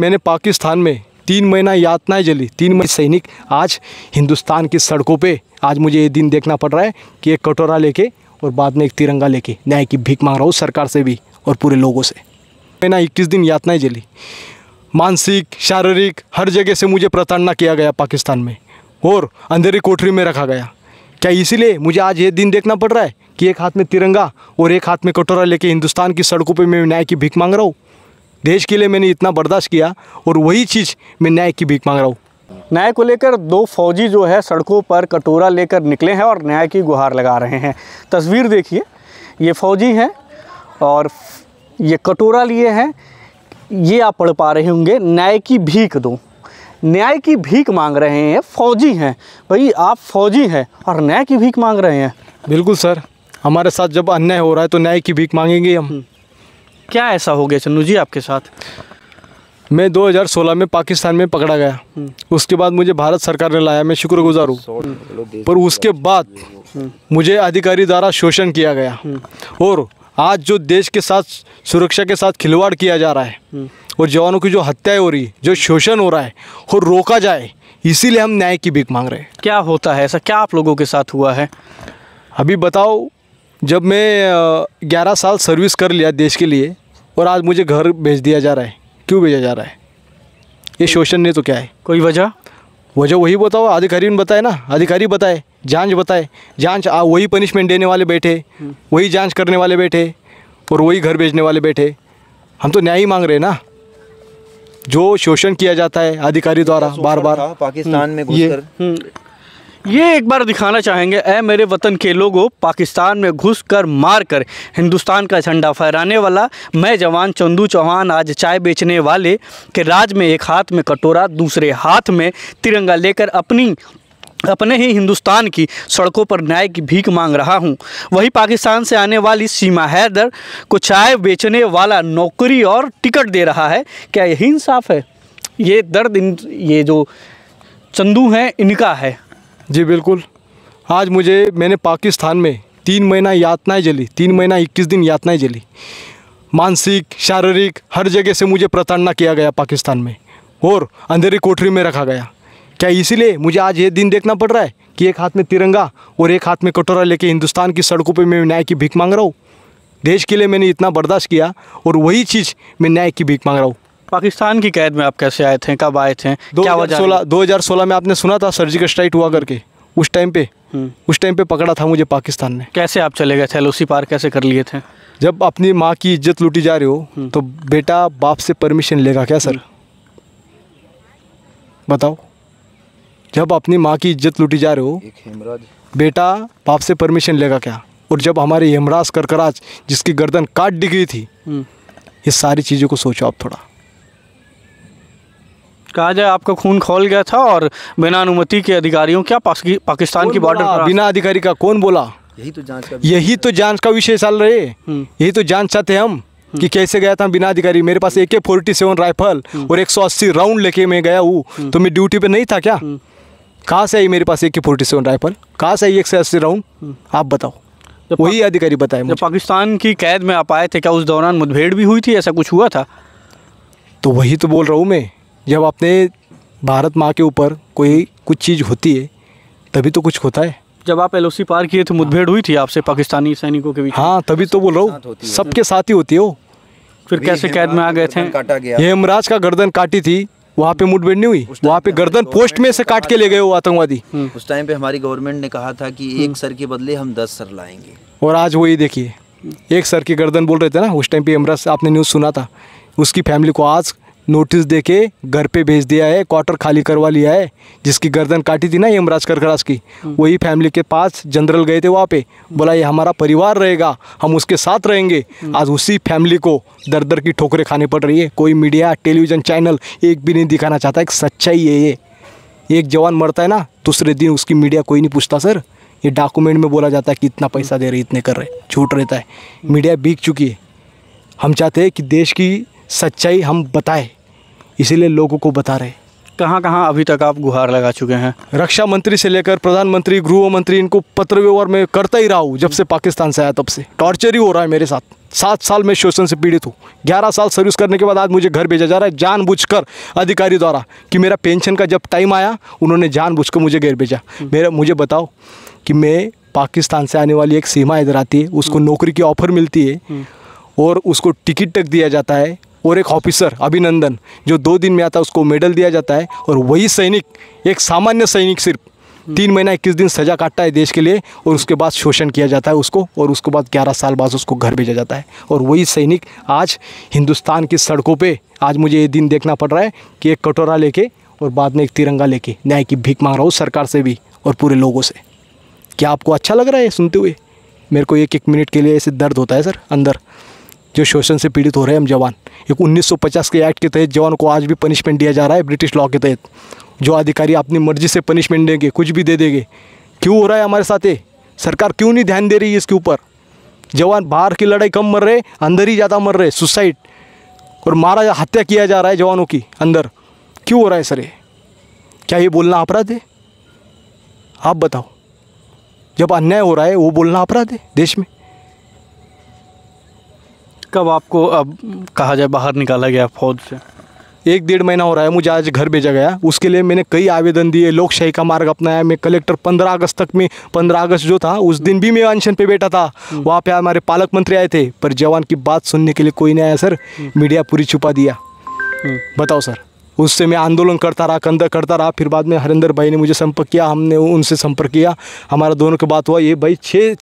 मैंने पाकिस्तान में तीन महीना यातनाएं जली तीन महीने सैनिक आज हिंदुस्तान की सड़कों पे आज मुझे ये दिन देखना पड़ रहा है कि एक कटोरा लेके और बाद में एक तिरंगा लेके न्याय की भीख मांग रहा हूँ सरकार से भी और पूरे लोगों से महीना इक्कीस दिन यातनाएं जली मानसिक शारीरिक हर जगह से मुझे प्रताड़ना किया गया पाकिस्तान में और अंधेरी कोठरी में रखा गया क्या इसीलिए मुझे आज ये दिन देखना पड़ रहा है कि एक हाथ में तिरंगा और एक हाथ में कटोरा लेके हिंदुस्तान की सड़कों पर मैं न्याय की भीख मांग रहा हूँ देश के लिए मैंने इतना बर्दाश्त किया और वही चीज़ मैं न्याय की भीख मांग रहा हूँ न्याय को लेकर दो फौजी जो है सड़कों पर कटोरा लेकर निकले हैं और न्याय की गुहार लगा रहे हैं तस्वीर देखिए ये फौजी हैं और ये कटोरा लिए हैं ये आप पढ़ पा रहे होंगे न्याय की भीख दो न्याय की भीख मांग रहे हैं फौजी हैं भाई आप फौजी हैं और न्याय की भीख मांग रहे हैं बिल्कुल सर हमारे साथ जब अन्याय हो रहा है तो न्याय की भीख मांगेंगे हम हम्म। क्या ऐसा हो गया चन्नू जी आपके साथ मैं 2016 में पाकिस्तान में पकड़ा गया हम्म। उसके बाद मुझे भारत सरकार ने लाया मैं शुक्रगुजार हूँ पर उसके हम्म। बाद मुझे अधिकारी द्वारा शोषण किया गया हम्म। और आज जो देश के साथ सुरक्षा के साथ खिलवाड़ किया जा रहा है और जवानों की जो हत्याएं हो रही जो शोषण हो रहा है और रोका जाए इसीलिए हम न्याय की भीख मांग रहे हैं क्या होता है ऐसा क्या आप लोगों के साथ हुआ है अभी बताओ जब मैं ग्यारह साल सर्विस कर लिया देश के लिए और आज मुझे घर भेज दिया जा रहा है क्यों भेजा जा रहा है ये शोषण ने तो क्या है कोई वजह वजह वही बताओ अधिकारी ने बताए ना अधिकारी बताए जांच बताए जांच आ, वही पनिशमेंट देने वाले बैठे हम्म। वही जांच करने वाले बैठे और वही घर भेजने वाले बैठे हम तो न्याय ही मांग रहे हैं ना जो शोषण किया जाता है अधिकारी द्वारा बार बार पाकिस्तान हम्म। में घुसकर हम्म। ये एक बार दिखाना चाहेंगे ऐ मेरे वतन के लोगों पाकिस्तान में घुस कर मार कर हिंदुस्तान का झंडा फहराने वाला मैं जवान चंदू चौहान आज चाय बेचने वाले के राज में एक हाथ में कटोरा दूसरे हाथ में तिरंगा लेकर अपनी अपने ही हिंदुस्तान की सड़कों पर न्याय की भीख मांग रहा हूं वही पाकिस्तान से आने वाली सीमा हैदर को चाय बेचने वाला नौकरी और टिकट दे रहा है क्या यही इंसाफ है ये दर्द इन ये जो चंदू हैं इनका है जी बिल्कुल आज मुझे मैंने पाकिस्तान में तीन महीना यातनाएं जली तीन महीना इक्कीस दिन यातनाएं जली मानसिक शारीरिक हर जगह से मुझे प्रताड़ना किया गया पाकिस्तान में और अंधेरी कोठरी में रखा गया क्या इसीलिए मुझे आज ये दिन देखना पड़ रहा है कि एक हाथ में तिरंगा और एक हाथ में कटोरा लेके हिंदुस्तान की सड़कों पे मैं न्याय की भीख मांग रहा हूँ देश के लिए मैंने इतना बर्दाश्त किया और वही चीज़ मैं न्याय की भीख मांग रहा हूँ पाकिस्तान की कैद में आप कैसे आए थे कब आए थे क्या वजह सोलह दो हज़ार सोलह में आपने सुना था सर्जिकल स्ट्राइक हुआ करके उस टाइम पे हम्म। उस टाइम पे पकड़ा था मुझे पाकिस्तान ने कैसे आप चले गए थे एलओसी पार कैसे कर लिए थे जब अपनी माँ की इज्जत लूटी जा रही हो हम्म। तो बेटा बाप से परमिशन लेगा क्या सर हम्म। बताओ जब अपनी माँ की इज्जत लूटी जा रहे हो बेटा बाप से परमिशन लेगा क्या और जब हमारे हेमराज करकराज जिसकी गर्दन काट दी गई थी ये सारी चीज़ों को सोचो आप थोड़ा कहा जाए आपका खून खोल गया था और बिना अनुमति के अधिकारियों क्या पाकिस्तान की बॉर्डर बिना अधिकारी का कौन बोला यही तो जांच का यही तो जांच का विषय साल रहे हम्म। यही तो जांच चाहते हम हम्म। कि कैसे गया था बिना अधिकारी मेरे पास ए के फोर्टी सेवन राइफल और एक सौ अस्सी राउंड लेके मैं गया हूँ हम्म। तो मैं ड्यूटी पे नहीं था क्या कहाँ से आई मेरे पास ए के फोर्टी सेवन राइफल कहाँ से आई एक सौ अस्सी राउंड आप बताओ वही अधिकारी बताए मुझे पाकिस्तान की कैद में आप आए थे क्या उस दौरान मुठभेड़ भी हुई थी ऐसा कुछ हुआ था तो वही तो बोल रहा हूँ मैं जब अपने भारत माँ के ऊपर कोई कुछ चीज़ होती है तभी तो कुछ होता है जब आप एल पार किए थे हाँ। मुठभेड़ हुई थी आपसे पाकिस्तानी सैनिकों के बीच हाँ तभी तो बोल रहा हूँ सबके साथ ही होती हो फिर कैसे कैद में आ गए थे ये हेमराज का गर्दन काटी थी वहाँ पे मुठभेड़ नहीं हुई वहाँ पे गर्दन पोस्ट में से काट के ले गए वो आतंकवादी हम्म। उस टाइम पे हमारी गवर्नमेंट ने कहा था कि एक हम्म। सर के बदले हम दस सर लाएंगे और आज वही देखिए एक सर की गर्दन बोल रहे थे ना उस टाइम पे हेमराज आपने न्यूज़ सुना था उसकी फैमिली को आज नोटिस देके घर पे भेज दिया है क्वार्टर खाली करवा लिया है जिसकी गर्दन काटी थी ना यमराज करकराज की हम्म। वही फैमिली के पास जनरल गए थे वहाँ पे बोला ये हमारा परिवार रहेगा हम उसके साथ रहेंगे हम्म। आज उसी फैमिली को दर दर की ठोकरें खाने पड़ रही है कोई मीडिया टेलीविज़न चैनल एक भी नहीं दिखाना चाहता एक सच्चाई है ये एक जवान मरता है ना दूसरे दिन उसकी मीडिया कोई नहीं पूछता सर ये डॉक्यूमेंट में बोला जाता है कि इतना पैसा दे रहे इतने कर रहे छूट रहता है मीडिया हम्म। बिक चुकी है हम चाहते हैं कि देश की सच्चाई हम बताएं इसीलिए लोगों को बता रहे कहाँ कहाँ अभी तक आप गुहार लगा चुके हैं रक्षा मंत्री से लेकर प्रधानमंत्री गृह मंत्री इनको पत्र व्यवहार में करता ही रहा हूँ जब से पाकिस्तान से आया तब से टॉर्चर ही हो रहा है मेरे साथ सात साल में शोषण से पीड़ित हूँ ग्यारह साल सर्विस करने के बाद आज मुझे घर भेजा जा रहा है जानबूझकर अधिकारी द्वारा कि मेरा पेंशन का जब टाइम आया उन्होंने जानबूझकर मुझे घर भेजा मेरा मुझे बताओ कि मैं पाकिस्तान से आने वाली एक सीमा इधर आती है उसको नौकरी की ऑफर मिलती है हम्म। और उसको टिकट तक दिया जाता है और एक ऑफिसर अभिनंदन जो दो दिन में आता है उसको मेडल दिया जाता है और वही सैनिक एक सामान्य सैनिक सिर्फ तीन महीना इक्कीस दिन सजा काटता है देश के लिए और उसके बाद शोषण किया जाता है उसको और उसके बाद ग्यारह साल बाद उसको घर भेजा जाता है और वही सैनिक आज हिंदुस्तान की सड़कों पर आज मुझे ये दिन देखना पड़ रहा है कि एक कटोरा लेके और बाद में एक तिरंगा लेके न्याय की भीख मांग रहा हूँ सरकार से भी और पूरे लोगों से क्या आपको अच्छा लग रहा है सुनते हुए मेरे को एक एक मिनट के लिए ऐसे दर्द होता है सर अंदर जो शोषण से पीड़ित हो रहे हैं हम जवान एक 1950 के एक्ट के तहत जवान को आज भी पनिशमेंट दिया जा रहा है ब्रिटिश लॉ के तहत जो अधिकारी अपनी मर्जी से पनिशमेंट देंगे कुछ भी दे देंगे क्यों हो रहा है हमारे साथ ये सरकार क्यों नहीं ध्यान दे रही है इसके ऊपर जवान बाहर की लड़ाई कम मर रहे अंदर ही ज़्यादा मर रहे सुसाइड और मारा हत्या किया जा रहा है जवानों की अंदर क्यों हो रहा है सर ये क्या ये बोलना अपराध है आप बताओ जब अन्याय हो रहा है वो बोलना अपराध है देश में कब आपको अब कहा जाए बाहर निकाला गया फौज से एक डेढ़ महीना हो रहा है मुझे आज घर भेजा गया उसके लिए मैंने कई आवेदन दिए लोकशाही का मार्ग अपनाया मैं कलेक्टर पंद्रह अगस्त तक में पंद्रह अगस्त जो था उस दिन भी मैं अनशन पे बैठा था हम्म। वहाँ पे हमारे पालक मंत्री आए थे पर जवान की बात सुनने के लिए कोई नहीं आया सर हम्म। मीडिया पूरी छुपा दिया हम्म। बताओ सर उससे मैं आंदोलन करता रहा कंधा करता रहा फिर बाद में हरिंदर भाई ने मुझे संपर्क किया हमने उनसे संपर्क किया हमारा दोनों की बात हुआ ये भाई छः